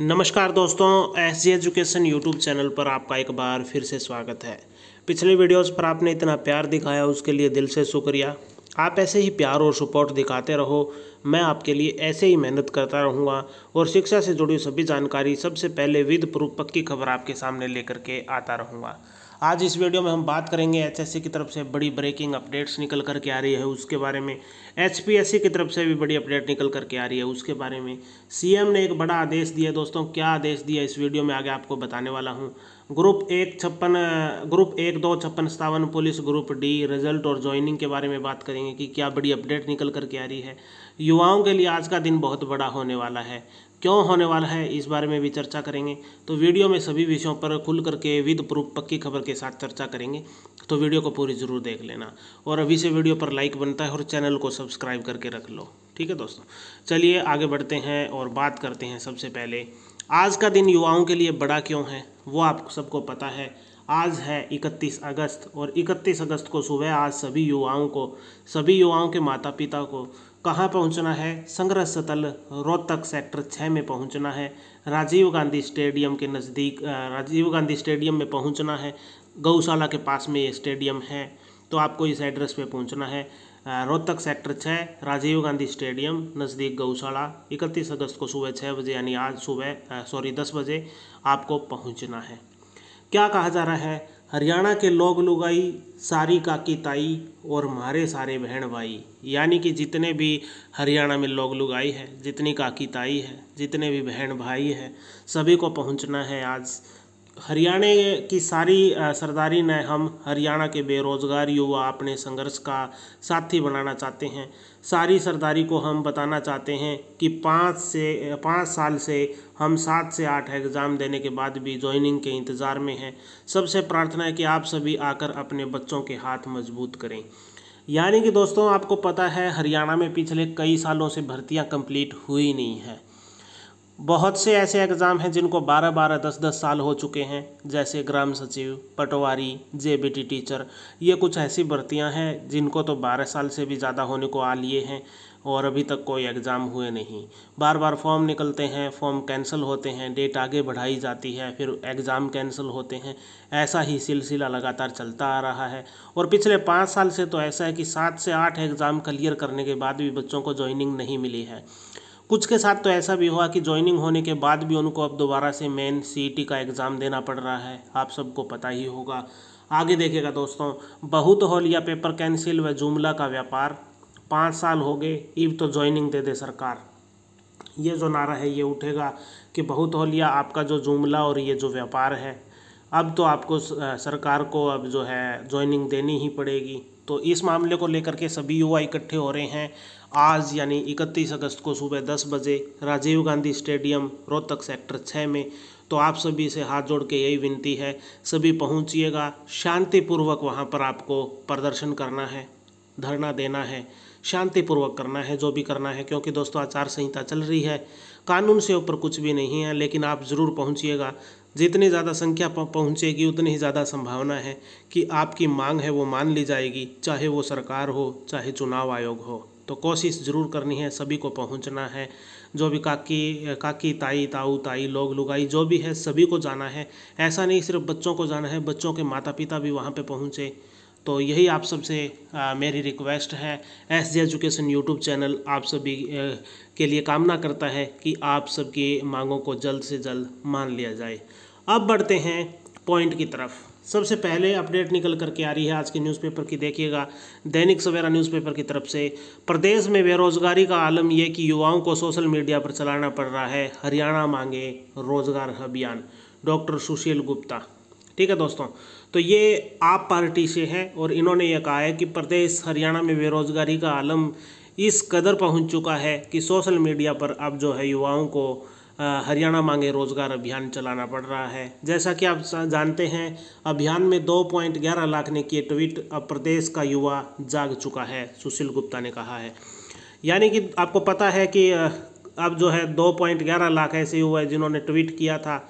नमस्कार दोस्तों S G education YouTube channel पर आपका एक बार फिर से स्वागत है पिछले वीडियोस पर आपने इतना प्यार दिखाया उसके लिए दिल से शुक्रिया आप ऐसे ही प्यार और सपोर्ट दिखाते रहो मैं आपके लिए ऐसे ही मेहनत करता रहूँगा और शिक्षा से जुड़ी सभी जानकारी सबसे पहले विद प्रूफ पक्की खबर आपके सामने लेकर के आता रहूँगा आज इस वीडियो में हम बात करेंगे एचएससी की तरफ से बड़ी ब्रेकिंग अपडेट्स निकल कर के आ रही है उसके बारे में एचपीएससी की तरफ से भी बड़ी अपडेट निकल कर के आ रही है उसके बारे में सीएम ने एक बड़ा आदेश दिया दोस्तों क्या आदेश दिया इस वीडियो में आगे आपको बताने वाला हूँ ग्रुप एक छप्पन ग्रुप एक दो छप्पन सतावन पुलिस ग्रुप डी रिजल्ट और ज्वाइनिंग के बारे में बात करेंगे कि क्या बड़ी अपडेट निकल कर के आ रही है युवाओं के लिए आज का दिन बहुत बड़ा होने वाला है क्यों होने वाला है इस बारे में भी चर्चा करेंगे तो वीडियो में सभी विषयों पर खुल करके विद प्रूफ पक्की खबर के साथ चर्चा करेंगे तो वीडियो को पूरी ज़रूर देख लेना और अभी से वीडियो पर लाइक बनता है और चैनल को सब्सक्राइब करके रख लो ठीक है दोस्तों चलिए आगे बढ़ते हैं और बात करते हैं सबसे पहले आज का दिन युवाओं के लिए बड़ा क्यों है वो आप सबको पता है आज है 31 अगस्त और 31 अगस्त को सुबह आज सभी युवाओं को सभी युवाओं के माता पिता को कहाँ पहुँचना है संघर्ष स्थल रोहतक सेक्टर छः में पहुँचना है राजीव गांधी स्टेडियम के नज़दीक राजीव गांधी स्टेडियम में पहुँचना है गौशाला के पास में ये स्टेडियम है तो आपको इस एड्रेस पे पहुँचना है रोहतक सेक्टर छः राजीव गांधी स्टेडियम नज़दीक गौशाला इकतीस अगस्त को सुबह छः बजे यानी आज सुबह सॉरी दस बजे आपको पहुंचना है क्या कहा जा रहा है हरियाणा के लोग लुगाई सारी काकी ताई और मारे सारे बहन भाई यानी कि जितने भी हरियाणा में लोग लुगाई है जितनी काकी ताई है जितने भी बहन भाई है सभी को पहुंचना है आज हरियाणा की सारी सरदारी ने हम हरियाणा के बेरोज़गार युवा अपने संघर्ष का साथी बनाना चाहते हैं सारी सरदारी को हम बताना चाहते हैं कि पाँच से पाँच साल से हम सात से आठ एग्ज़ाम देने के बाद भी ज्वाइनिंग के इंतज़ार में हैं सबसे प्रार्थना है कि आप सभी आकर अपने बच्चों के हाथ मजबूत करें यानी कि दोस्तों आपको पता है हरियाणा में पिछले कई सालों से भर्तियाँ कम्प्लीट हुई नहीं हैं बहुत से ऐसे एग्ज़ाम हैं जिनको बारह बारह दस दस साल हो चुके हैं जैसे ग्राम सचिव पटवारी जेबीटी टीचर ये कुछ ऐसी भर्तियाँ हैं जिनको तो बारह साल से भी ज़्यादा होने को आ लिए हैं और अभी तक कोई एग्ज़ाम हुए नहीं बार बार फॉर्म निकलते हैं फॉर्म कैंसिल होते हैं डेट आगे बढ़ाई जाती है फिर एग्ज़ाम कैंसिल होते हैं ऐसा ही सिलसिला लगातार चलता आ रहा है और पिछले पाँच साल से तो ऐसा है कि सात से आठ एग्ज़ाम क्लियर करने के बाद भी बच्चों को ज्वाइनिंग नहीं मिली है कुछ के साथ तो ऐसा भी हुआ कि ज्वाइनिंग होने के बाद भी उनको अब दोबारा से मेन सी e का एग्ज़ाम देना पड़ रहा है आप सबको पता ही होगा आगे देखेगा दोस्तों बहुत हो लिया पेपर कैंसिल व जुमला का व्यापार पाँच साल हो गए इब तो ज्वाइनिंग दे दे सरकार ये जो नारा है ये उठेगा कि बहुत हो लिया आपका जो जुमला और ये जो व्यापार है अब तो आपको सरकार को अब जो है ज्वाइनिंग देनी ही पड़ेगी तो इस मामले को लेकर के सभी युवा इकट्ठे हो रहे हैं आज यानी 31 अगस्त को सुबह 10 बजे राजीव गांधी स्टेडियम रोहतक सेक्टर 6 में तो आप सभी से हाथ जोड़ के यही विनती है सभी पहुंचिएगा शांतिपूर्वक वहां पर आपको प्रदर्शन करना है धरना देना है शांतिपूर्वक करना है जो भी करना है क्योंकि दोस्तों आचार संहिता चल रही है कानून से ऊपर कुछ भी नहीं है लेकिन आप ज़रूर पहुंचिएगा जितनी ज़्यादा संख्या पहुंचेगी उतनी ही ज़्यादा संभावना है कि आपकी मांग है वो मान ली जाएगी चाहे वो सरकार हो चाहे चुनाव आयोग हो तो कोशिश ज़रूर करनी है सभी को पहुंचना है जो भी काकी काकी ताई ताऊ ताई लोग लुगाई जो भी है सभी को जाना है ऐसा नहीं सिर्फ बच्चों को जाना है बच्चों के माता पिता भी वहाँ पर पहुँचे तो यही आप सबसे मेरी रिक्वेस्ट है S J education YouTube channel आप सभी के लिए कामना करता है कि आप सबकी मांगों को जल्द से जल्द मान लिया जाए अब बढ़ते हैं पॉइंट की तरफ सबसे पहले अपडेट निकल करके आ रही है आज के न्यूज़पेपर की देखिएगा दैनिक सवेरा न्यूज़पेपर की तरफ से प्रदेश में बेरोजगारी का आलम यह कि युवाओं को सोशल मीडिया पर चलाना पड़ रहा है हरियाणा मांगे रोजगार अभियान डॉक्टर सुशील गुप्ता ठीक है दोस्तों तो ये आप पार्टी से हैं और इन्होंने ये कहा है कि प्रदेश हरियाणा में बेरोजगारी का आलम इस कदर पहुँच चुका है कि सोशल मीडिया पर अब जो है युवाओं को हरियाणा मांगे रोजगार अभियान चलाना पड़ रहा है जैसा कि आप जानते हैं अभियान में दो पॉइंट ग्यारह लाख ने किए ट्वीट अब प्रदेश का युवा जाग चुका है सुशील गुप्ता ने कहा है यानी कि आपको पता है कि अब जो है दो पॉइंट ग्यारह लाख ऐसे युवा है जिन्होंने ट्वीट किया था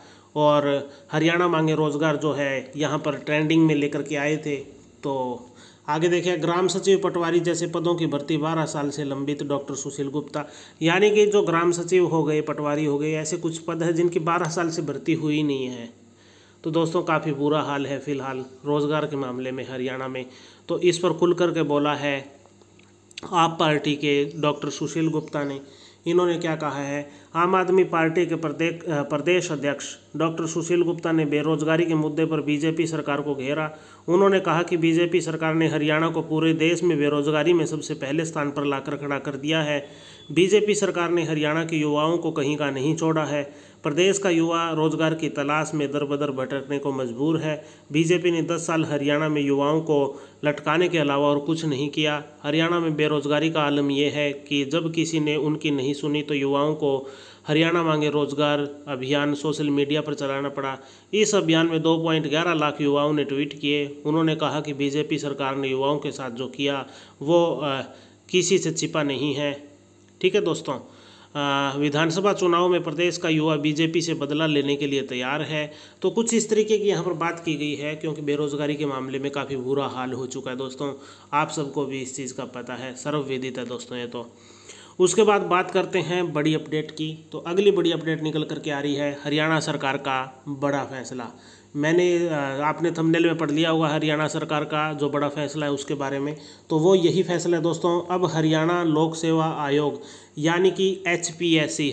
और हरियाणा मांगे रोजगार जो है यहाँ पर ट्रेंडिंग में लेकर के आए थे तो आगे देखिए ग्राम सचिव पटवारी जैसे पदों की भर्ती बारह साल से लंबित डॉक्टर सुशील गुप्ता यानी कि जो ग्राम सचिव हो गए पटवारी हो गए ऐसे कुछ पद हैं जिनकी बारह साल से भर्ती हुई नहीं है तो दोस्तों काफ़ी बुरा हाल है फिलहाल रोज़गार के मामले में हरियाणा में तो इस पर खुल करके बोला है आप पार्टी के डॉक्टर सुशील गुप्ता ने इन्होंने क्या कहा है आम आदमी पार्टी के प्रदेश अध्यक्ष डॉक्टर सुशील गुप्ता ने बेरोजगारी के मुद्दे पर बीजेपी सरकार को घेरा उन्होंने कहा कि बीजेपी सरकार ने हरियाणा को पूरे देश में बेरोजगारी में सबसे पहले स्थान पर लाकर खड़ा कर दिया है बीजेपी सरकार ने हरियाणा के युवाओं को कहीं का नहीं छोड़ा है प्रदेश का युवा रोजगार की तलाश में दर बदर भटकने को मजबूर है बीजेपी ने 10 साल हरियाणा में युवाओं को लटकाने के अलावा और कुछ नहीं किया हरियाणा में बेरोजगारी का आलम यह है कि जब किसी ने उनकी नहीं सुनी तो युवाओं को हरियाणा मांगे रोजगार अभियान सोशल मीडिया पर चलाना पड़ा इस अभियान में दो पॉइंट ग्यारह लाख युवाओं ने ट्वीट किए उन्होंने कहा कि बीजेपी सरकार ने युवाओं के साथ जो किया वो आ, किसी से छिपा नहीं है ठीक है दोस्तों विधानसभा चुनाव में प्रदेश का युवा बीजेपी से बदला लेने के लिए तैयार है तो कुछ इस तरीके की यहाँ पर बात की गई है क्योंकि बेरोजगारी के मामले में काफ़ी बुरा हाल हो चुका है दोस्तों आप सबको भी इस चीज़ का पता है सर्वविदित है दोस्तों ये तो उसके बाद बात करते हैं बड़ी अपडेट की तो अगली बड़ी अपडेट निकल करके आ रही है हरियाणा सरकार का बड़ा फैसला मैंने आपने थंबनेल में पढ़ लिया होगा हरियाणा सरकार का जो बड़ा फैसला है उसके बारे में तो वो यही फैसला है दोस्तों अब हरियाणा लोक सेवा आयोग यानी कि H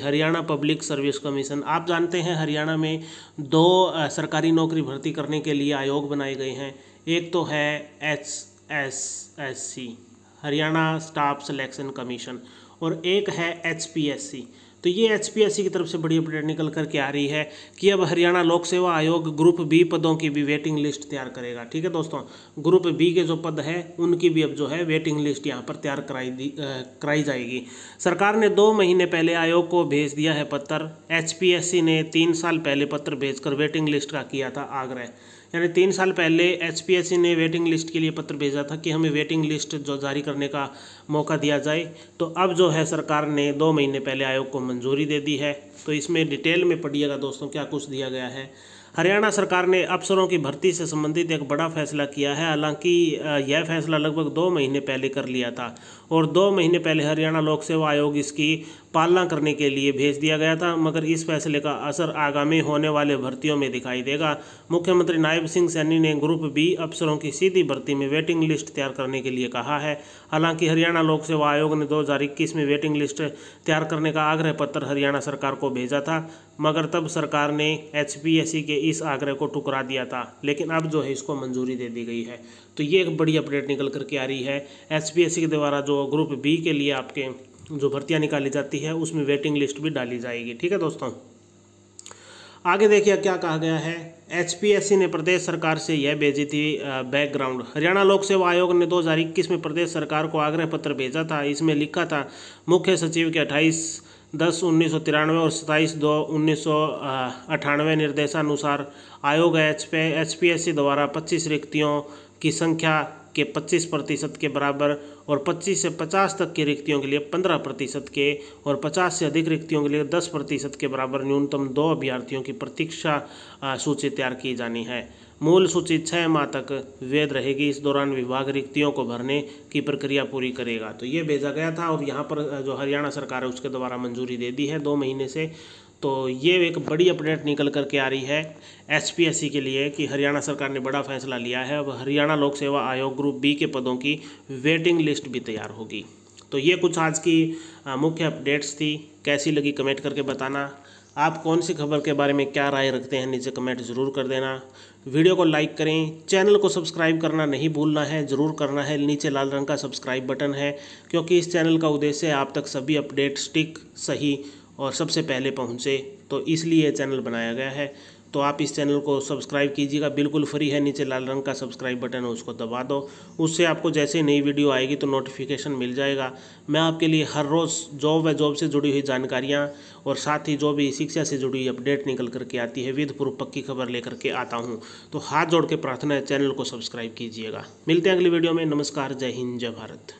Haryana public service commission आप जानते हैं हरियाणा में दो सरकारी नौकरी भर्ती करने के लिए आयोग बनाए गए हैं एक तो है H S S C Haryana staff selection commission और एक है एच तो ये एच की तरफ से बड़ी अपडेट निकल करके आ रही है कि अब हरियाणा लोक सेवा आयोग ग्रुप बी पदों की भी वेटिंग लिस्ट तैयार करेगा ठीक है दोस्तों ग्रुप बी के जो पद हैं उनकी भी अब जो है वेटिंग लिस्ट यहाँ पर तैयार कराई दी कराई जाएगी सरकार ने दो महीने पहले आयोग को भेज दिया है पत्र एच ने तीन साल पहले पत्र भेजकर वेटिंग लिस्ट का किया था आग्रह यानी तीन साल पहले एच ने वेटिंग लिस्ट के लिए पत्र भेजा था कि हमें वेटिंग लिस्ट जो जारी करने का मौका दिया जाए तो अब जो है सरकार ने दो महीने पहले आयोग को मंजूरी दे दी है तो इसमें डिटेल में पढ़िएगा दोस्तों क्या कुछ दिया गया है हरियाणा सरकार ने अफसरों की भर्ती से संबंधित एक बड़ा फैसला किया है हालांकि यह फैसला लगभग दो महीने पहले कर लिया था और दो महीने पहले हरियाणा लोक सेवा आयोग इसकी पालना करने के लिए भेज दिया गया था मगर इस फैसले का असर आगामी होने वाले भर्तियों में दिखाई देगा मुख्यमंत्री नायब सिंह सैनी ने ग्रुप बी अफसरों की सीधी भर्ती में वेटिंग लिस्ट तैयार करने के लिए कहा है हालांकि हरियाणा लोक सेवा आयोग ने दो में वेटिंग लिस्ट तैयार करने का आग्रह पत्र हरियाणा सरकार को भेजा था मगर तब सरकार ने एच के इस आग्रह को टुकरा दिया था लेकिन अब जो है इसको मंजूरी दे दी गई है तो ये एक बड़ी अपडेट निकल करके आ रही है एच के द्वारा जो ग्रुप बी के लिए आपके जो भर्तियाँ निकाली जाती है उसमें वेटिंग लिस्ट भी डाली जाएगी ठीक है दोस्तों आगे देखिए क्या कहा गया है एच ने प्रदेश सरकार से यह भेजी थी बैकग्राउंड हरियाणा लोक सेवा आयोग ने 2021 में प्रदेश सरकार को आग्रह पत्र भेजा था इसमें लिखा था मुख्य सचिव के दस उन्नीस सौ तिरानवे और सत्ताईस दो उन्नीस सौ अठानवे निर्देशानुसार आयोग एच पे एच पी एस सी द्वारा पच्चीस रिक्तियों की संख्या के पच्चीस प्रतिशत के बराबर और पच्चीस से पचास तक की रिक्तियों के लिए पंद्रह प्रतिशत के और पचास से अधिक रिक्तियों के लिए दस प्रतिशत के बराबर न्यूनतम दो अभ्यर्थियों की प्रतीक्षा सूची तैयार की जानी है मूल सूची छः माह तक वैध रहेगी इस दौरान विभाग रिक्तियों को भरने की प्रक्रिया पूरी करेगा तो ये भेजा गया था और यहाँ पर जो हरियाणा सरकार है उसके द्वारा मंजूरी दे दी है दो महीने से तो ये एक बड़ी अपडेट निकल करके आ रही है एसपीएससी के लिए कि हरियाणा सरकार ने बड़ा फैसला लिया है अब हरियाणा लोक सेवा आयोग ग्रुप बी के पदों की वेटिंग लिस्ट भी तैयार होगी तो ये कुछ आज की मुख्य अपडेट्स थी कैसी लगी कमेंट करके बताना आप कौन सी खबर के बारे में क्या राय रखते हैं नीचे कमेंट ज़रूर कर देना वीडियो को लाइक करें चैनल को सब्सक्राइब करना नहीं भूलना है ज़रूर करना है नीचे लाल रंग का सब्सक्राइब बटन है क्योंकि इस चैनल का उद्देश्य है आप तक सभी अपडेट स्टिक सही और सबसे पहले पहुँचे तो इसलिए चैनल बनाया गया है तो आप इस चैनल को सब्सक्राइब कीजिएगा बिल्कुल फ्री है नीचे लाल रंग का सब्सक्राइब बटन है उसको दबा दो उससे आपको जैसे नई वीडियो आएगी तो नोटिफिकेशन मिल जाएगा मैं आपके लिए हर रोज़ जॉब व जॉब से जुड़ी हुई जानकारियाँ और साथ ही जो भी शिक्षा से जुड़ी हुई अपडेट निकल करके आती है विध पूर्व पक्की खबर लेकर के आता हूँ तो हाथ जोड़ के प्रार्थना है चैनल को सब्सक्राइब कीजिएगा मिलते हैं अगली वीडियो में नमस्कार जय हिंद जय भारत